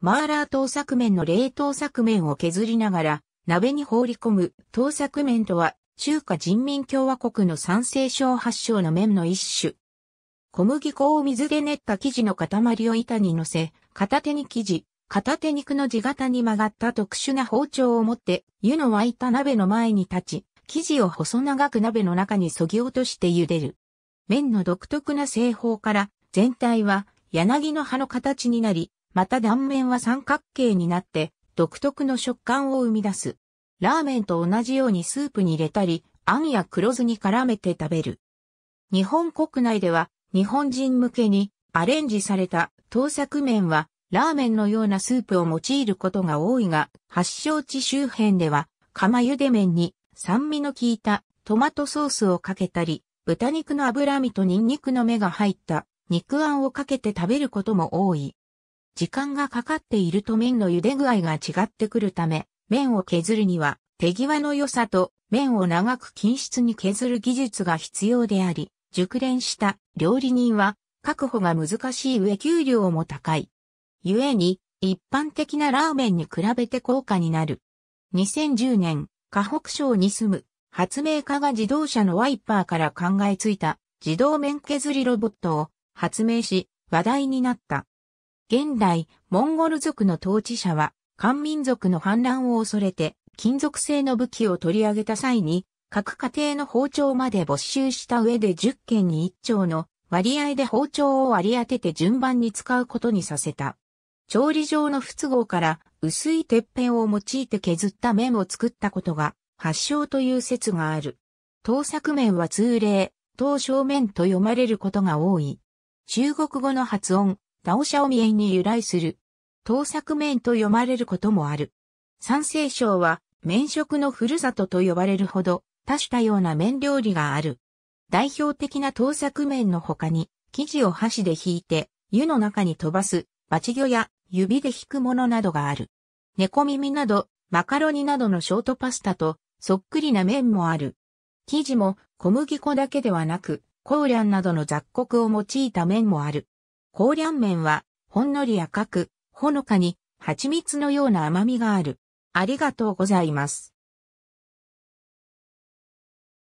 マーラー刀作麺の冷凍作麺を削りながら鍋に放り込む刀作麺とは中華人民共和国の山西省発祥の麺の一種。小麦粉を水で練った生地の塊を板に乗せ、片手に生地、片手肉の地型に曲がった特殊な包丁を持って湯の沸いた鍋の前に立ち、生地を細長く鍋の中にそぎ落として茹でる。麺の独特な製法から全体は柳の葉の形になり、また断面は三角形になって独特の食感を生み出す。ラーメンと同じようにスープに入れたり、あんや黒酢に絡めて食べる。日本国内では日本人向けにアレンジされた盗作麺はラーメンのようなスープを用いることが多いが、発祥地周辺では釜茹で麺に酸味の効いたトマトソースをかけたり、豚肉の脂身とニンニクの芽が入った肉あんをかけて食べることも多い。時間がかかっていると麺の茹で具合が違ってくるため、麺を削るには手際の良さと麺を長く均質に削る技術が必要であり、熟練した料理人は確保が難しい上給料も高い。故に一般的なラーメンに比べて高価になる。2010年、河北省に住む発明家が自動車のワイパーから考えついた自動面削りロボットを発明し話題になった。現代、モンゴル族の統治者は、漢民族の反乱を恐れて、金属製の武器を取り上げた際に、各家庭の包丁まで没収した上で10件に1丁の割合で包丁を割り当てて順番に使うことにさせた。調理上の不都合から薄い鉄片を用いて削った面を作ったことが発祥という説がある。盗作面は通例、盗正面と読まれることが多い。中国語の発音、ダオシャオミエンに由来する。盗作面と読まれることもある。山西省は、麺食のふるさとと呼ばれるほど、多種多様な麺料理がある。代表的な盗作麺の他に、生地を箸で引いて、湯の中に飛ばす、バチ魚や指で引くものなどがある。猫耳など、マカロニなどのショートパスタと、そっくりな麺もある。生地も小麦粉だけではなく、コーリャンなどの雑穀を用いた麺もある。香料麺は、ほんのり赤く、ほのかに、蜂蜜のような甘みがある。ありがとうございます。